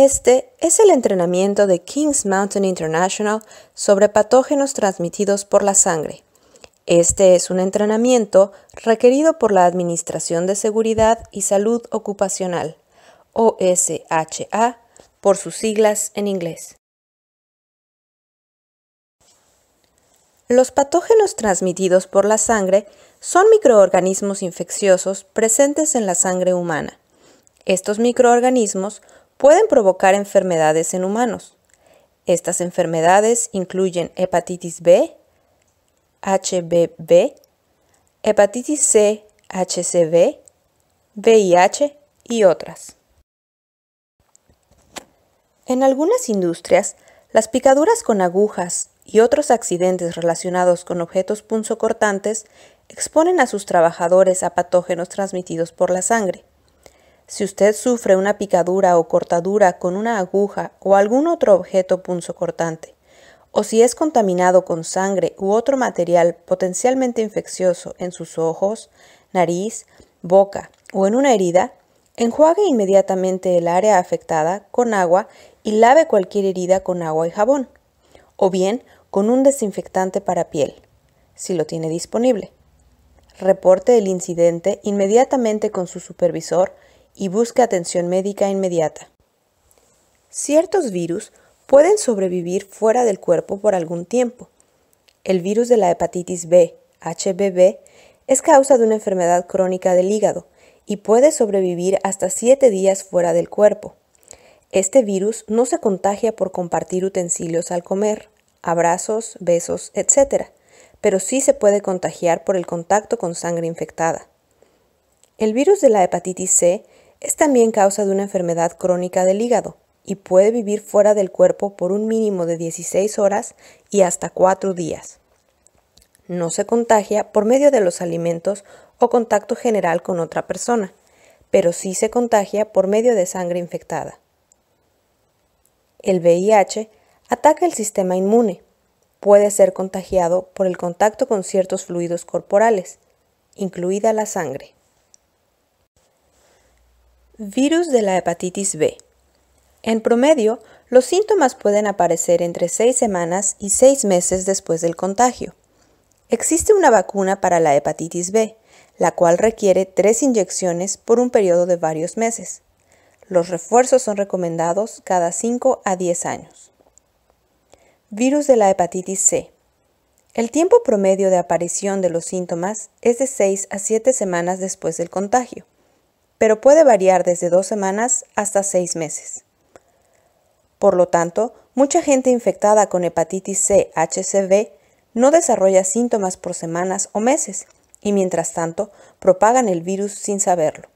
Este es el entrenamiento de Kings Mountain International sobre patógenos transmitidos por la sangre. Este es un entrenamiento requerido por la Administración de Seguridad y Salud Ocupacional, OSHA, por sus siglas en inglés. Los patógenos transmitidos por la sangre son microorganismos infecciosos presentes en la sangre humana. Estos microorganismos pueden provocar enfermedades en humanos. Estas enfermedades incluyen hepatitis B, HBB, hepatitis C, HCV, VIH y otras. En algunas industrias, las picaduras con agujas y otros accidentes relacionados con objetos punzocortantes exponen a sus trabajadores a patógenos transmitidos por la sangre. Si usted sufre una picadura o cortadura con una aguja o algún otro objeto punzocortante, o si es contaminado con sangre u otro material potencialmente infeccioso en sus ojos, nariz, boca o en una herida, enjuague inmediatamente el área afectada con agua y lave cualquier herida con agua y jabón, o bien con un desinfectante para piel, si lo tiene disponible. Reporte el incidente inmediatamente con su supervisor y busque atención médica inmediata. Ciertos virus pueden sobrevivir fuera del cuerpo por algún tiempo. El virus de la hepatitis B, HBV, es causa de una enfermedad crónica del hígado y puede sobrevivir hasta 7 días fuera del cuerpo. Este virus no se contagia por compartir utensilios al comer, abrazos, besos, etc., pero sí se puede contagiar por el contacto con sangre infectada. El virus de la hepatitis C es también causa de una enfermedad crónica del hígado y puede vivir fuera del cuerpo por un mínimo de 16 horas y hasta 4 días. No se contagia por medio de los alimentos o contacto general con otra persona, pero sí se contagia por medio de sangre infectada. El VIH ataca el sistema inmune. Puede ser contagiado por el contacto con ciertos fluidos corporales, incluida la sangre. Virus de la hepatitis B. En promedio, los síntomas pueden aparecer entre 6 semanas y 6 meses después del contagio. Existe una vacuna para la hepatitis B, la cual requiere 3 inyecciones por un periodo de varios meses. Los refuerzos son recomendados cada 5 a 10 años. Virus de la hepatitis C. El tiempo promedio de aparición de los síntomas es de 6 a 7 semanas después del contagio pero puede variar desde dos semanas hasta seis meses. Por lo tanto, mucha gente infectada con hepatitis C HCV no desarrolla síntomas por semanas o meses y mientras tanto propagan el virus sin saberlo.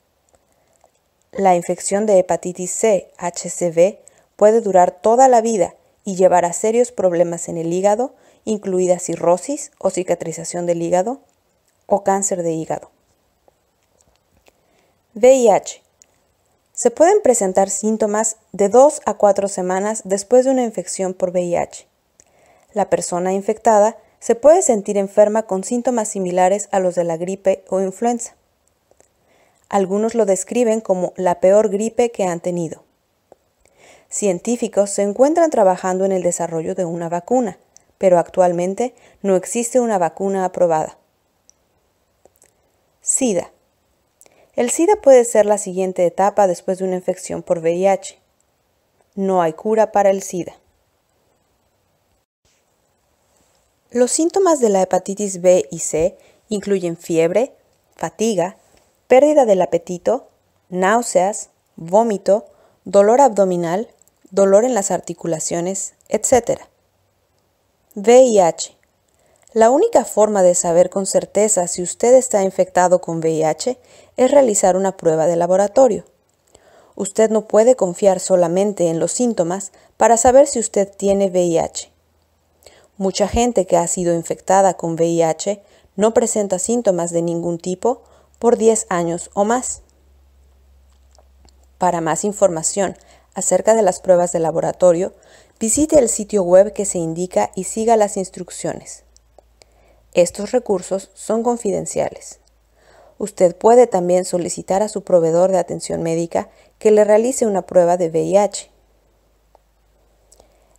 La infección de hepatitis C HCV puede durar toda la vida y llevar a serios problemas en el hígado, incluida cirrosis o cicatrización del hígado o cáncer de hígado. VIH. Se pueden presentar síntomas de 2 a 4 semanas después de una infección por VIH. La persona infectada se puede sentir enferma con síntomas similares a los de la gripe o influenza. Algunos lo describen como la peor gripe que han tenido. Científicos se encuentran trabajando en el desarrollo de una vacuna, pero actualmente no existe una vacuna aprobada. SIDA. El SIDA puede ser la siguiente etapa después de una infección por VIH. No hay cura para el SIDA. Los síntomas de la hepatitis B y C incluyen fiebre, fatiga, pérdida del apetito, náuseas, vómito, dolor abdominal, dolor en las articulaciones, etc. VIH. La única forma de saber con certeza si usted está infectado con VIH es realizar una prueba de laboratorio. Usted no puede confiar solamente en los síntomas para saber si usted tiene VIH. Mucha gente que ha sido infectada con VIH no presenta síntomas de ningún tipo por 10 años o más. Para más información acerca de las pruebas de laboratorio, visite el sitio web que se indica y siga las instrucciones. Estos recursos son confidenciales. Usted puede también solicitar a su proveedor de atención médica que le realice una prueba de VIH.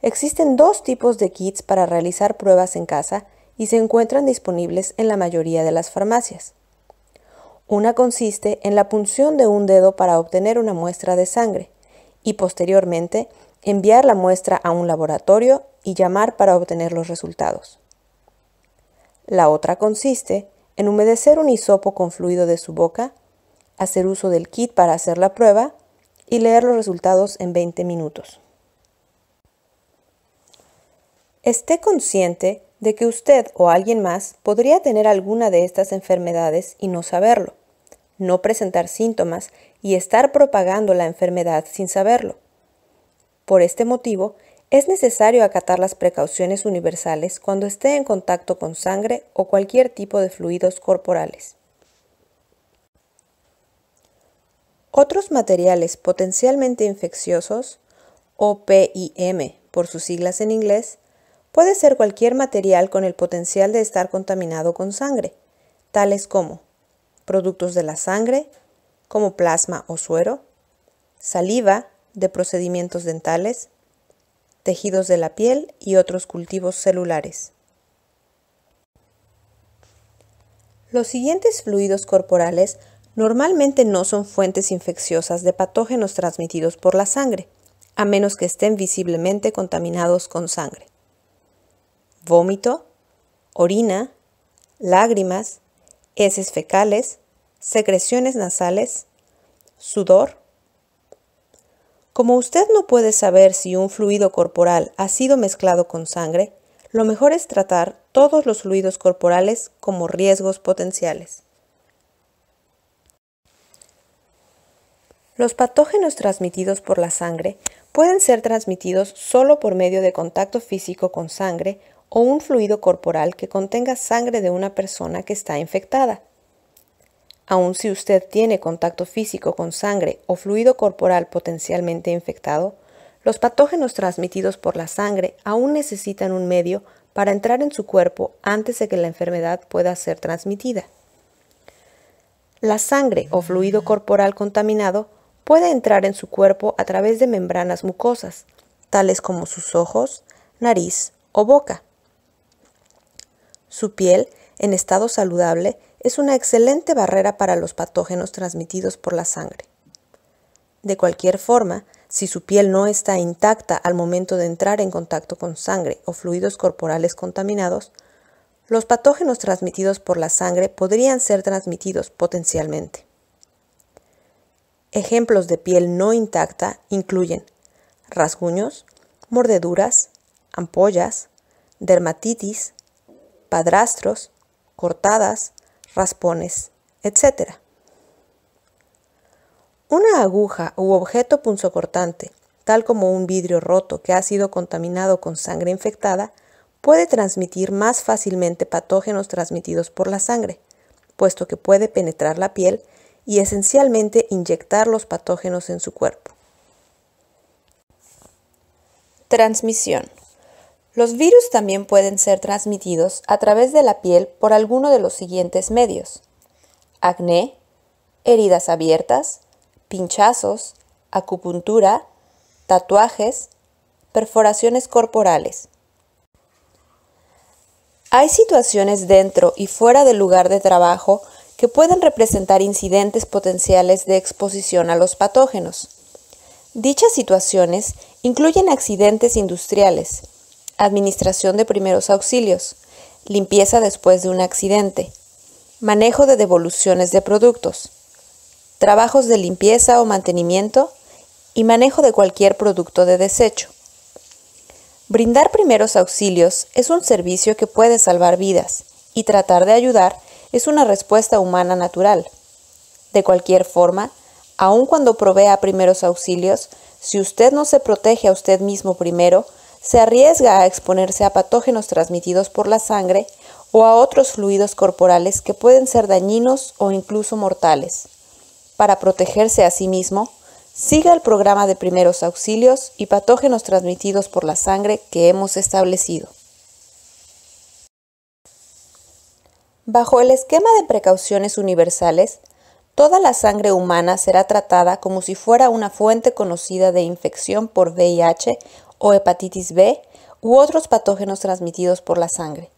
Existen dos tipos de kits para realizar pruebas en casa y se encuentran disponibles en la mayoría de las farmacias. Una consiste en la punción de un dedo para obtener una muestra de sangre y posteriormente enviar la muestra a un laboratorio y llamar para obtener los resultados. La otra consiste en humedecer un hisopo con fluido de su boca, hacer uso del kit para hacer la prueba y leer los resultados en 20 minutos. Esté consciente de que usted o alguien más podría tener alguna de estas enfermedades y no saberlo, no presentar síntomas y estar propagando la enfermedad sin saberlo. Por este motivo, es necesario acatar las precauciones universales cuando esté en contacto con sangre o cualquier tipo de fluidos corporales. Otros materiales potencialmente infecciosos, o PIM por sus siglas en inglés, puede ser cualquier material con el potencial de estar contaminado con sangre, tales como productos de la sangre, como plasma o suero, saliva de procedimientos dentales, tejidos de la piel y otros cultivos celulares. Los siguientes fluidos corporales normalmente no son fuentes infecciosas de patógenos transmitidos por la sangre, a menos que estén visiblemente contaminados con sangre. Vómito, orina, lágrimas, heces fecales, secreciones nasales, sudor, como usted no puede saber si un fluido corporal ha sido mezclado con sangre, lo mejor es tratar todos los fluidos corporales como riesgos potenciales. Los patógenos transmitidos por la sangre pueden ser transmitidos solo por medio de contacto físico con sangre o un fluido corporal que contenga sangre de una persona que está infectada. Aun si usted tiene contacto físico con sangre o fluido corporal potencialmente infectado, los patógenos transmitidos por la sangre aún necesitan un medio para entrar en su cuerpo antes de que la enfermedad pueda ser transmitida. La sangre o fluido corporal contaminado puede entrar en su cuerpo a través de membranas mucosas, tales como sus ojos, nariz o boca. Su piel, en estado saludable, es una excelente barrera para los patógenos transmitidos por la sangre. De cualquier forma, si su piel no está intacta al momento de entrar en contacto con sangre o fluidos corporales contaminados, los patógenos transmitidos por la sangre podrían ser transmitidos potencialmente. Ejemplos de piel no intacta incluyen rasguños, mordeduras, ampollas, dermatitis, padrastros, cortadas, raspones, etc. Una aguja u objeto punzocortante, tal como un vidrio roto que ha sido contaminado con sangre infectada, puede transmitir más fácilmente patógenos transmitidos por la sangre, puesto que puede penetrar la piel y esencialmente inyectar los patógenos en su cuerpo. Transmisión. Los virus también pueden ser transmitidos a través de la piel por alguno de los siguientes medios. Acné, heridas abiertas, pinchazos, acupuntura, tatuajes, perforaciones corporales. Hay situaciones dentro y fuera del lugar de trabajo que pueden representar incidentes potenciales de exposición a los patógenos. Dichas situaciones incluyen accidentes industriales, administración de primeros auxilios, limpieza después de un accidente, manejo de devoluciones de productos, trabajos de limpieza o mantenimiento y manejo de cualquier producto de desecho. Brindar primeros auxilios es un servicio que puede salvar vidas y tratar de ayudar es una respuesta humana natural. De cualquier forma, aun cuando provea primeros auxilios, si usted no se protege a usted mismo primero, se arriesga a exponerse a patógenos transmitidos por la sangre o a otros fluidos corporales que pueden ser dañinos o incluso mortales. Para protegerse a sí mismo, siga el programa de primeros auxilios y patógenos transmitidos por la sangre que hemos establecido. Bajo el esquema de precauciones universales, toda la sangre humana será tratada como si fuera una fuente conocida de infección por VIH o hepatitis B u otros patógenos transmitidos por la sangre.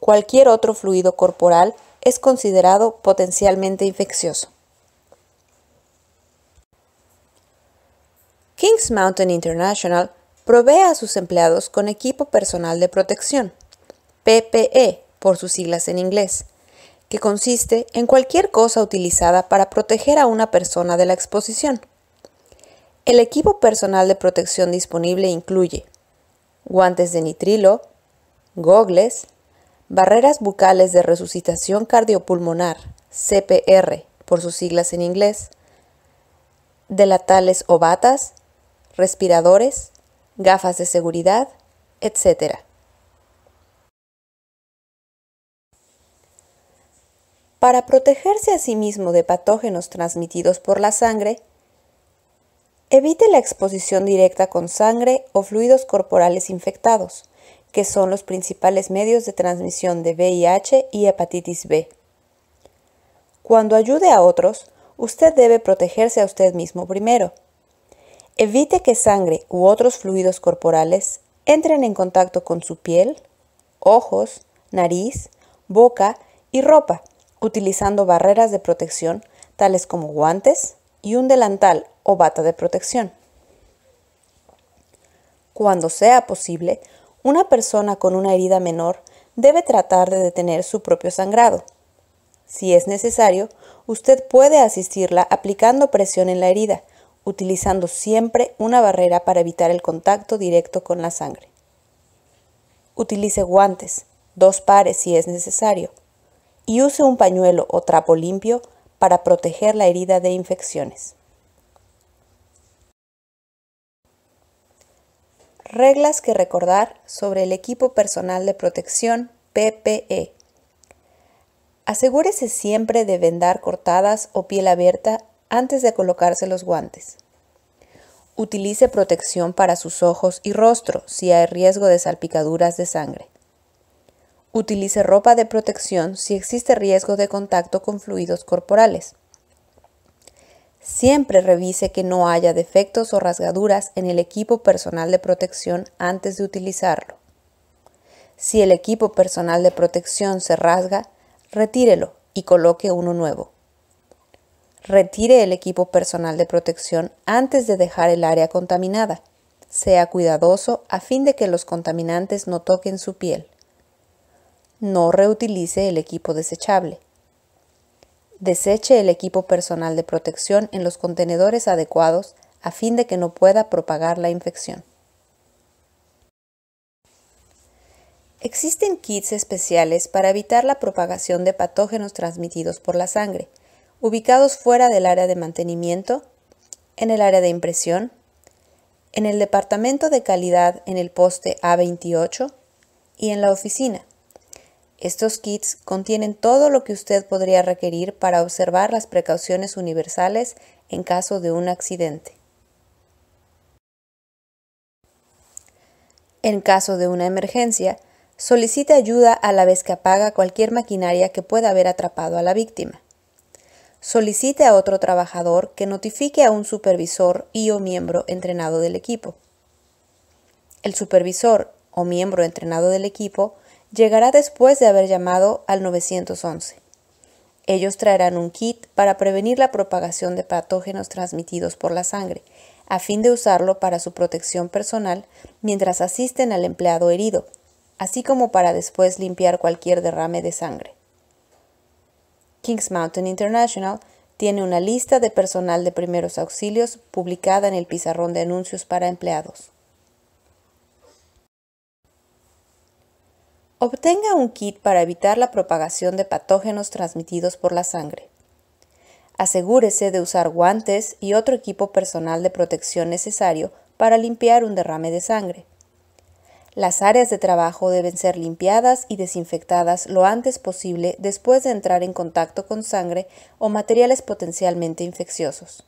Cualquier otro fluido corporal es considerado potencialmente infeccioso. Kings Mountain International provee a sus empleados con equipo personal de protección, PPE por sus siglas en inglés, que consiste en cualquier cosa utilizada para proteger a una persona de la exposición. El equipo personal de protección disponible incluye guantes de nitrilo, gogles, barreras bucales de resucitación cardiopulmonar, CPR por sus siglas en inglés, delatales o batas, respiradores, gafas de seguridad, etc. Para protegerse a sí mismo de patógenos transmitidos por la sangre, Evite la exposición directa con sangre o fluidos corporales infectados, que son los principales medios de transmisión de VIH y hepatitis B. Cuando ayude a otros, usted debe protegerse a usted mismo primero. Evite que sangre u otros fluidos corporales entren en contacto con su piel, ojos, nariz, boca y ropa, utilizando barreras de protección tales como guantes y un delantal o bata de protección. Cuando sea posible, una persona con una herida menor debe tratar de detener su propio sangrado. Si es necesario, usted puede asistirla aplicando presión en la herida, utilizando siempre una barrera para evitar el contacto directo con la sangre. Utilice guantes, dos pares si es necesario, y use un pañuelo o trapo limpio para proteger la herida de infecciones. Reglas que recordar sobre el equipo personal de protección PPE. Asegúrese siempre de vendar cortadas o piel abierta antes de colocarse los guantes. Utilice protección para sus ojos y rostro si hay riesgo de salpicaduras de sangre. Utilice ropa de protección si existe riesgo de contacto con fluidos corporales. Siempre revise que no haya defectos o rasgaduras en el equipo personal de protección antes de utilizarlo. Si el equipo personal de protección se rasga, retírelo y coloque uno nuevo. Retire el equipo personal de protección antes de dejar el área contaminada. Sea cuidadoso a fin de que los contaminantes no toquen su piel. No reutilice el equipo desechable. Deseche el equipo personal de protección en los contenedores adecuados a fin de que no pueda propagar la infección. Existen kits especiales para evitar la propagación de patógenos transmitidos por la sangre, ubicados fuera del área de mantenimiento, en el área de impresión, en el departamento de calidad en el poste A28 y en la oficina, estos kits contienen todo lo que usted podría requerir para observar las precauciones universales en caso de un accidente. En caso de una emergencia, solicite ayuda a la vez que apaga cualquier maquinaria que pueda haber atrapado a la víctima. Solicite a otro trabajador que notifique a un supervisor y o miembro entrenado del equipo. El supervisor o miembro entrenado del equipo llegará después de haber llamado al 911. Ellos traerán un kit para prevenir la propagación de patógenos transmitidos por la sangre, a fin de usarlo para su protección personal mientras asisten al empleado herido, así como para después limpiar cualquier derrame de sangre. Kings Mountain International tiene una lista de personal de primeros auxilios publicada en el pizarrón de anuncios para empleados. Obtenga un kit para evitar la propagación de patógenos transmitidos por la sangre. Asegúrese de usar guantes y otro equipo personal de protección necesario para limpiar un derrame de sangre. Las áreas de trabajo deben ser limpiadas y desinfectadas lo antes posible después de entrar en contacto con sangre o materiales potencialmente infecciosos.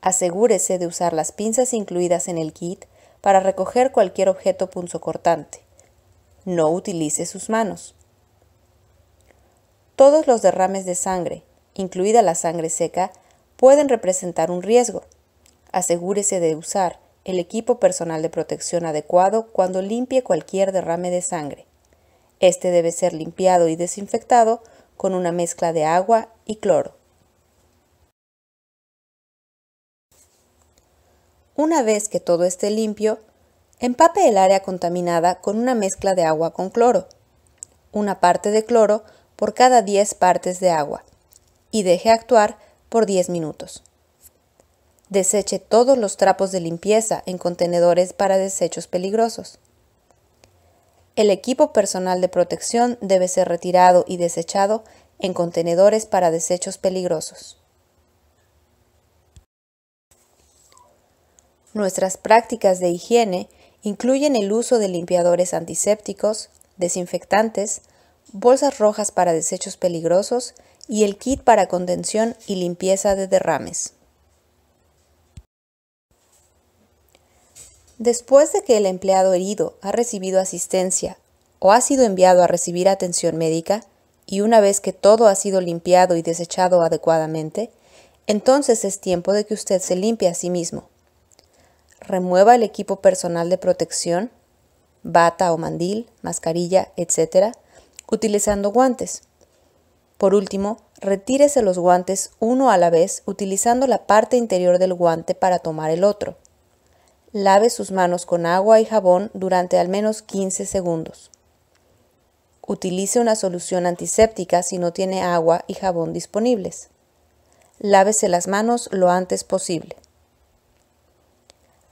Asegúrese de usar las pinzas incluidas en el kit para recoger cualquier objeto punzocortante no utilice sus manos. Todos los derrames de sangre, incluida la sangre seca, pueden representar un riesgo. Asegúrese de usar el equipo personal de protección adecuado cuando limpie cualquier derrame de sangre. Este debe ser limpiado y desinfectado con una mezcla de agua y cloro. Una vez que todo esté limpio, Empape el área contaminada con una mezcla de agua con cloro, una parte de cloro por cada 10 partes de agua, y deje actuar por 10 minutos. Deseche todos los trapos de limpieza en contenedores para desechos peligrosos. El equipo personal de protección debe ser retirado y desechado en contenedores para desechos peligrosos. Nuestras prácticas de higiene Incluyen el uso de limpiadores antisépticos, desinfectantes, bolsas rojas para desechos peligrosos y el kit para contención y limpieza de derrames. Después de que el empleado herido ha recibido asistencia o ha sido enviado a recibir atención médica, y una vez que todo ha sido limpiado y desechado adecuadamente, entonces es tiempo de que usted se limpie a sí mismo remueva el equipo personal de protección, bata o mandil, mascarilla, etc., utilizando guantes. Por último, retírese los guantes uno a la vez utilizando la parte interior del guante para tomar el otro. Lave sus manos con agua y jabón durante al menos 15 segundos. Utilice una solución antiséptica si no tiene agua y jabón disponibles. Lávese las manos lo antes posible.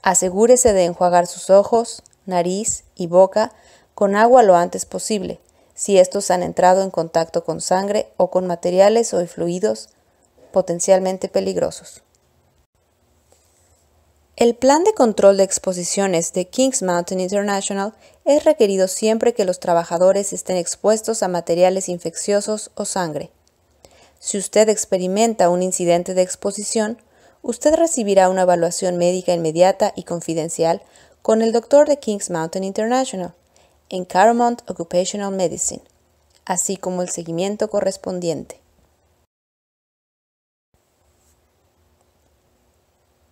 Asegúrese de enjuagar sus ojos, nariz y boca con agua lo antes posible, si estos han entrado en contacto con sangre o con materiales o fluidos potencialmente peligrosos. El plan de control de exposiciones de Kings Mountain International es requerido siempre que los trabajadores estén expuestos a materiales infecciosos o sangre. Si usted experimenta un incidente de exposición, usted recibirá una evaluación médica inmediata y confidencial con el doctor de Kings Mountain International en Caramount Occupational Medicine, así como el seguimiento correspondiente.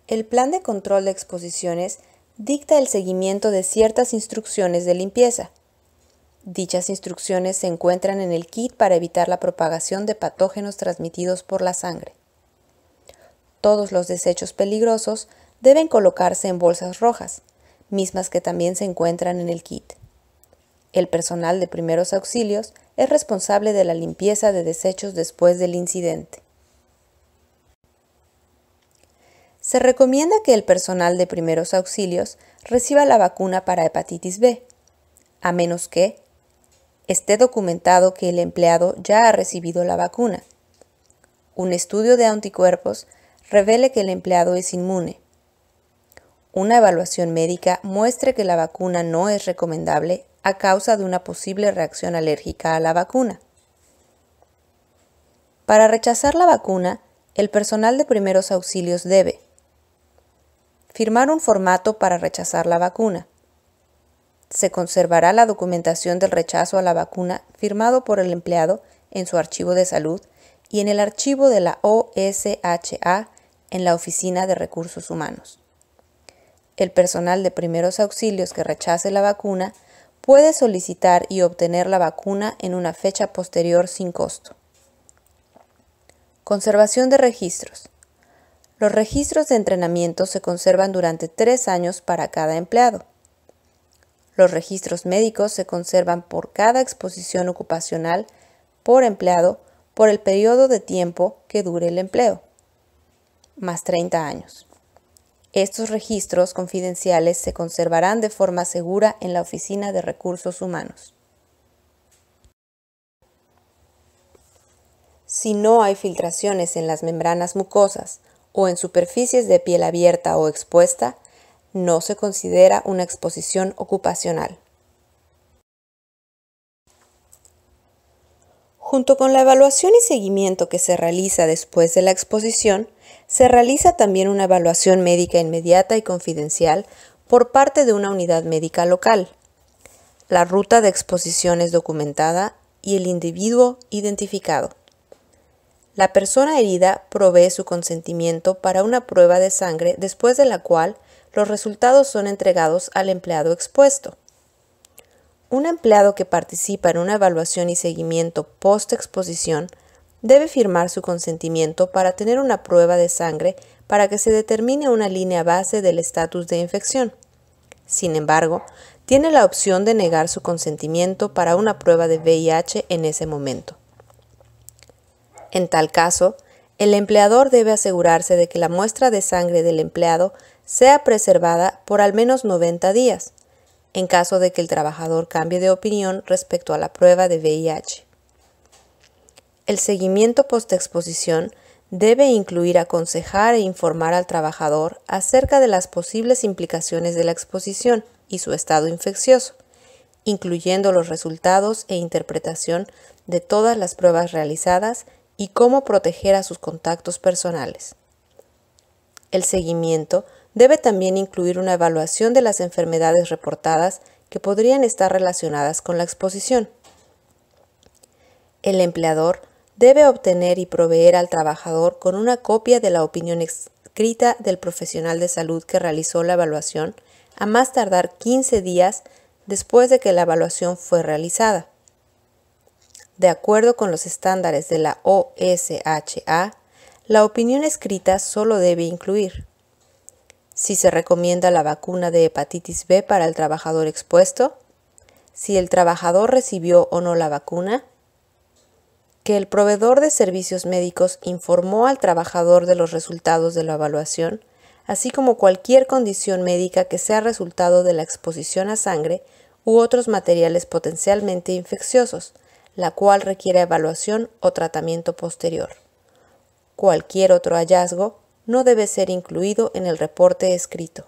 El plan de control de exposiciones dicta el seguimiento de ciertas instrucciones de limpieza. Dichas instrucciones se encuentran en el kit para evitar la propagación de patógenos transmitidos por la sangre. Todos los desechos peligrosos deben colocarse en bolsas rojas, mismas que también se encuentran en el kit. El personal de primeros auxilios es responsable de la limpieza de desechos después del incidente. Se recomienda que el personal de primeros auxilios reciba la vacuna para hepatitis B, a menos que esté documentado que el empleado ya ha recibido la vacuna. Un estudio de anticuerpos revele que el empleado es inmune. Una evaluación médica muestre que la vacuna no es recomendable a causa de una posible reacción alérgica a la vacuna. Para rechazar la vacuna, el personal de primeros auxilios debe firmar un formato para rechazar la vacuna. Se conservará la documentación del rechazo a la vacuna firmado por el empleado en su archivo de salud y en el archivo de la OSHA en la Oficina de Recursos Humanos. El personal de primeros auxilios que rechace la vacuna puede solicitar y obtener la vacuna en una fecha posterior sin costo. Conservación de registros. Los registros de entrenamiento se conservan durante tres años para cada empleado. Los registros médicos se conservan por cada exposición ocupacional por empleado por el periodo de tiempo que dure el empleo más 30 años. Estos registros confidenciales se conservarán de forma segura en la Oficina de Recursos Humanos. Si no hay filtraciones en las membranas mucosas o en superficies de piel abierta o expuesta, no se considera una exposición ocupacional. Junto con la evaluación y seguimiento que se realiza después de la exposición, se realiza también una evaluación médica inmediata y confidencial por parte de una unidad médica local. La ruta de exposición es documentada y el individuo identificado. La persona herida provee su consentimiento para una prueba de sangre después de la cual los resultados son entregados al empleado expuesto. Un empleado que participa en una evaluación y seguimiento post-exposición debe firmar su consentimiento para tener una prueba de sangre para que se determine una línea base del estatus de infección. Sin embargo, tiene la opción de negar su consentimiento para una prueba de VIH en ese momento. En tal caso, el empleador debe asegurarse de que la muestra de sangre del empleado sea preservada por al menos 90 días, en caso de que el trabajador cambie de opinión respecto a la prueba de VIH. El seguimiento postexposición debe incluir aconsejar e informar al trabajador acerca de las posibles implicaciones de la exposición y su estado infeccioso, incluyendo los resultados e interpretación de todas las pruebas realizadas y cómo proteger a sus contactos personales. El seguimiento Debe también incluir una evaluación de las enfermedades reportadas que podrían estar relacionadas con la exposición. El empleador debe obtener y proveer al trabajador con una copia de la opinión escrita del profesional de salud que realizó la evaluación a más tardar 15 días después de que la evaluación fue realizada. De acuerdo con los estándares de la OSHA, la opinión escrita solo debe incluir si se recomienda la vacuna de hepatitis B para el trabajador expuesto, si el trabajador recibió o no la vacuna, que el proveedor de servicios médicos informó al trabajador de los resultados de la evaluación, así como cualquier condición médica que sea resultado de la exposición a sangre u otros materiales potencialmente infecciosos, la cual requiere evaluación o tratamiento posterior. Cualquier otro hallazgo no debe ser incluido en el reporte escrito.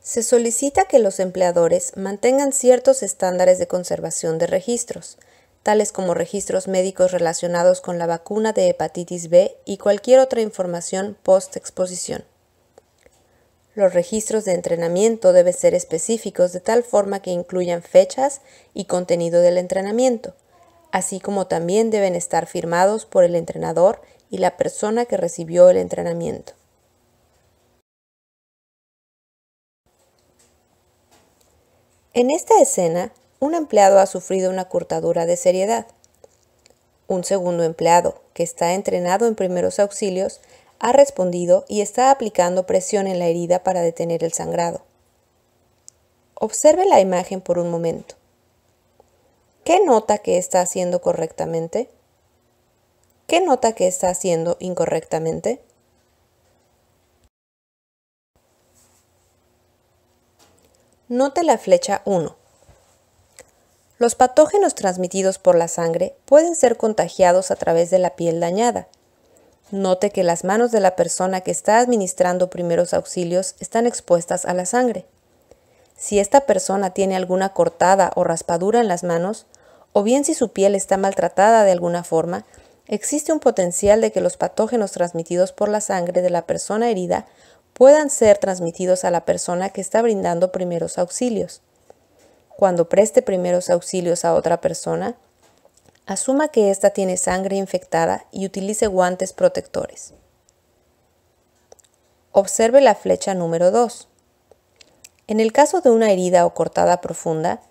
Se solicita que los empleadores mantengan ciertos estándares de conservación de registros, tales como registros médicos relacionados con la vacuna de hepatitis B y cualquier otra información post-exposición. Los registros de entrenamiento deben ser específicos de tal forma que incluyan fechas y contenido del entrenamiento, así como también deben estar firmados por el entrenador y la persona que recibió el entrenamiento. En esta escena, un empleado ha sufrido una cortadura de seriedad. Un segundo empleado, que está entrenado en primeros auxilios, ha respondido y está aplicando presión en la herida para detener el sangrado. Observe la imagen por un momento. ¿Qué nota que está haciendo correctamente? ¿Qué nota que está haciendo incorrectamente? Note la flecha 1. Los patógenos transmitidos por la sangre pueden ser contagiados a través de la piel dañada. Note que las manos de la persona que está administrando primeros auxilios están expuestas a la sangre. Si esta persona tiene alguna cortada o raspadura en las manos, o bien si su piel está maltratada de alguna forma, existe un potencial de que los patógenos transmitidos por la sangre de la persona herida puedan ser transmitidos a la persona que está brindando primeros auxilios. Cuando preste primeros auxilios a otra persona, asuma que ésta tiene sangre infectada y utilice guantes protectores. Observe la flecha número 2. En el caso de una herida o cortada profunda,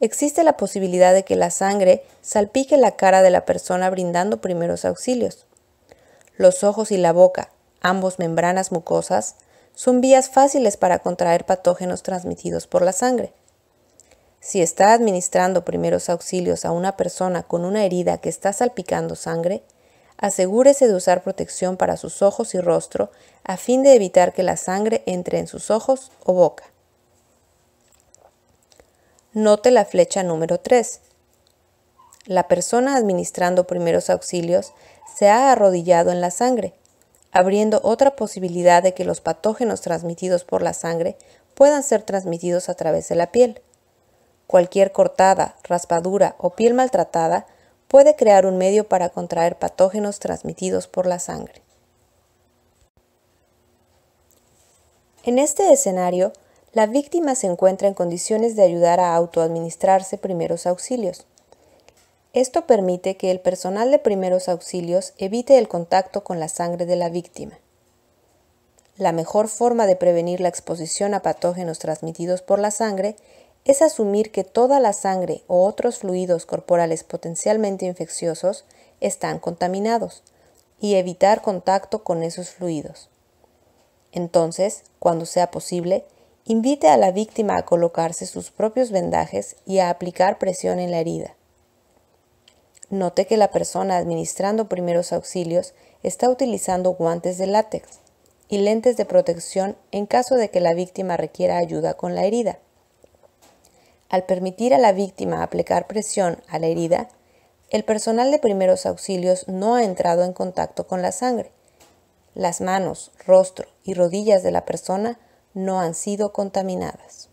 existe la posibilidad de que la sangre salpique la cara de la persona brindando primeros auxilios. Los ojos y la boca, ambos membranas mucosas, son vías fáciles para contraer patógenos transmitidos por la sangre. Si está administrando primeros auxilios a una persona con una herida que está salpicando sangre, asegúrese de usar protección para sus ojos y rostro a fin de evitar que la sangre entre en sus ojos o boca. Note la flecha número 3. La persona administrando primeros auxilios se ha arrodillado en la sangre, abriendo otra posibilidad de que los patógenos transmitidos por la sangre puedan ser transmitidos a través de la piel. Cualquier cortada, raspadura o piel maltratada puede crear un medio para contraer patógenos transmitidos por la sangre. En este escenario, la víctima se encuentra en condiciones de ayudar a autoadministrarse primeros auxilios. Esto permite que el personal de primeros auxilios evite el contacto con la sangre de la víctima. La mejor forma de prevenir la exposición a patógenos transmitidos por la sangre es asumir que toda la sangre o otros fluidos corporales potencialmente infecciosos están contaminados y evitar contacto con esos fluidos. Entonces, cuando sea posible, Invite a la víctima a colocarse sus propios vendajes y a aplicar presión en la herida. Note que la persona administrando primeros auxilios está utilizando guantes de látex y lentes de protección en caso de que la víctima requiera ayuda con la herida. Al permitir a la víctima aplicar presión a la herida, el personal de primeros auxilios no ha entrado en contacto con la sangre. Las manos, rostro y rodillas de la persona no han sido contaminadas.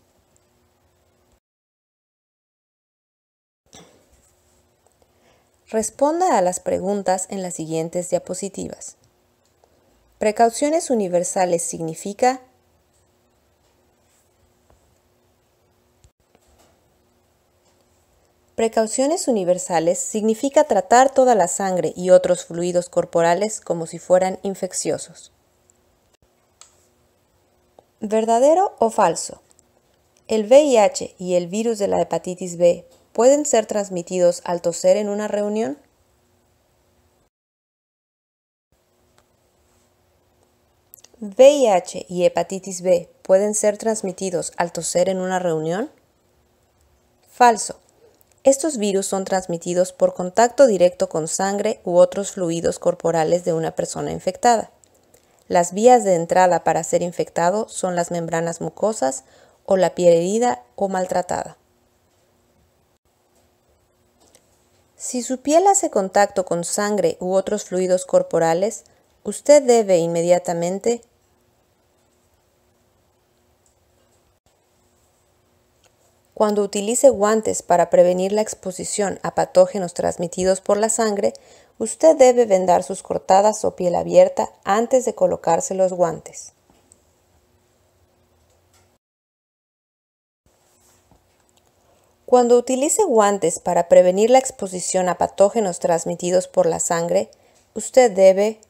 Responda a las preguntas en las siguientes diapositivas. Precauciones universales significa Precauciones universales significa tratar toda la sangre y otros fluidos corporales como si fueran infecciosos. ¿Verdadero o falso? El VIH y el virus de la hepatitis B pueden ser transmitidos al toser en una reunión. VIH y hepatitis B pueden ser transmitidos al toser en una reunión. Falso. Estos virus son transmitidos por contacto directo con sangre u otros fluidos corporales de una persona infectada. Las vías de entrada para ser infectado son las membranas mucosas o la piel herida o maltratada. Si su piel hace contacto con sangre u otros fluidos corporales, usted debe inmediatamente Cuando utilice guantes para prevenir la exposición a patógenos transmitidos por la sangre, usted debe vendar sus cortadas o piel abierta antes de colocarse los guantes. Cuando utilice guantes para prevenir la exposición a patógenos transmitidos por la sangre, usted debe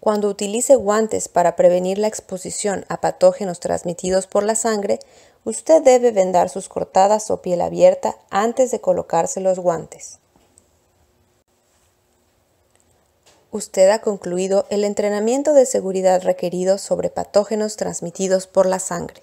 Cuando utilice guantes para prevenir la exposición a patógenos transmitidos por la sangre, Usted debe vendar sus cortadas o piel abierta antes de colocarse los guantes. Usted ha concluido el entrenamiento de seguridad requerido sobre patógenos transmitidos por la sangre.